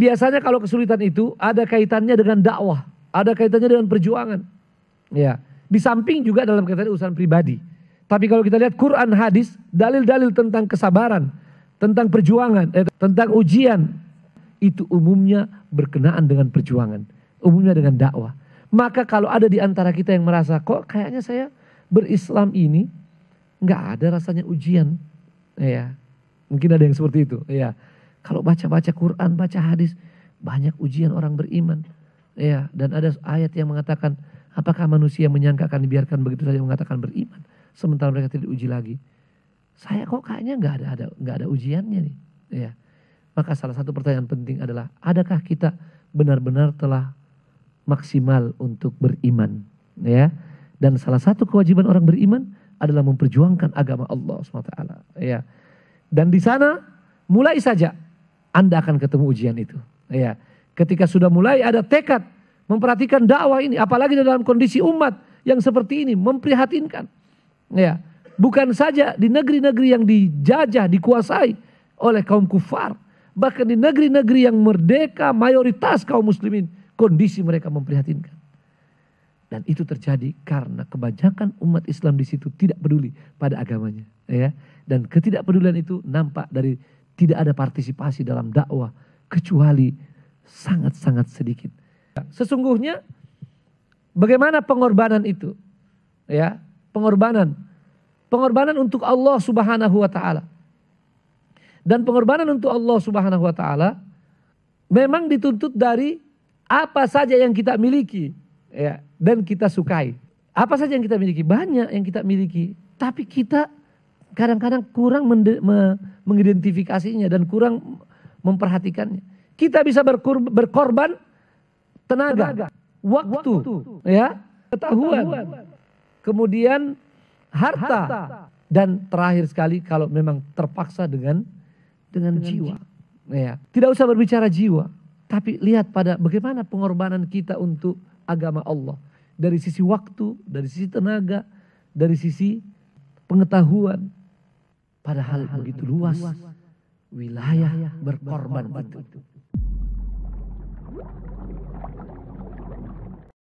biasanya kalau kesulitan itu ada kaitannya dengan dakwah, ada kaitannya dengan perjuangan. Ya, di samping juga dalam kaitan urusan pribadi. Tapi kalau kita lihat Quran hadis, dalil-dalil tentang kesabaran, tentang perjuangan, eh, tentang ujian itu umumnya berkenaan dengan perjuangan, umumnya dengan dakwah. Maka kalau ada di antara kita yang merasa kok kayaknya saya berislam ini nggak ada rasanya ujian, ya mungkin ada yang seperti itu, ya kalau baca-baca Quran, baca hadis, banyak ujian orang beriman. Ya, dan ada ayat yang mengatakan, apakah manusia menyangka akan dibiarkan begitu saja mengatakan beriman, sementara mereka tidak diuji lagi. Saya kok kayaknya nggak ada ada nggak ada ujiannya nih. Ya. Maka salah satu pertanyaan penting adalah, adakah kita benar-benar telah maksimal untuk beriman? Ya. Dan salah satu kewajiban orang beriman adalah memperjuangkan agama Allah SWT. Ya. Dan di sana mulai saja anda akan ketemu ujian itu. Ya. Ketika sudah mulai ada tekad memperhatikan dakwah ini, apalagi dalam kondisi umat yang seperti ini memprihatinkan. Ya. Bukan saja di negeri-negeri yang dijajah, dikuasai oleh kaum kufar, bahkan di negeri-negeri yang merdeka mayoritas kaum muslimin, kondisi mereka memprihatinkan. Dan itu terjadi karena kebanyakan umat Islam di situ tidak peduli pada agamanya, ya. Dan ketidakpedulian itu nampak dari tidak ada partisipasi dalam dakwah kecuali sangat-sangat sedikit. Sesungguhnya bagaimana pengorbanan itu? Ya, pengorbanan. Pengorbanan untuk Allah Subhanahu wa taala. Dan pengorbanan untuk Allah Subhanahu wa taala memang dituntut dari apa saja yang kita miliki ya dan kita sukai. Apa saja yang kita miliki? Banyak yang kita miliki, tapi kita kadang-kadang kurang mengidentifikasinya dan kurang memperhatikannya. Kita bisa berkorban, berkorban tenaga, tenaga waktu, waktu, ya, ketahuan, ketahuan. kemudian harta, harta, dan terakhir sekali kalau memang terpaksa dengan dengan, dengan jiwa. jiwa. Ya, tidak usah berbicara jiwa, tapi lihat pada bagaimana pengorbanan kita untuk agama Allah dari sisi waktu, dari sisi tenaga, dari sisi pengetahuan, Padahal begitu luas wilayah berkorban itu.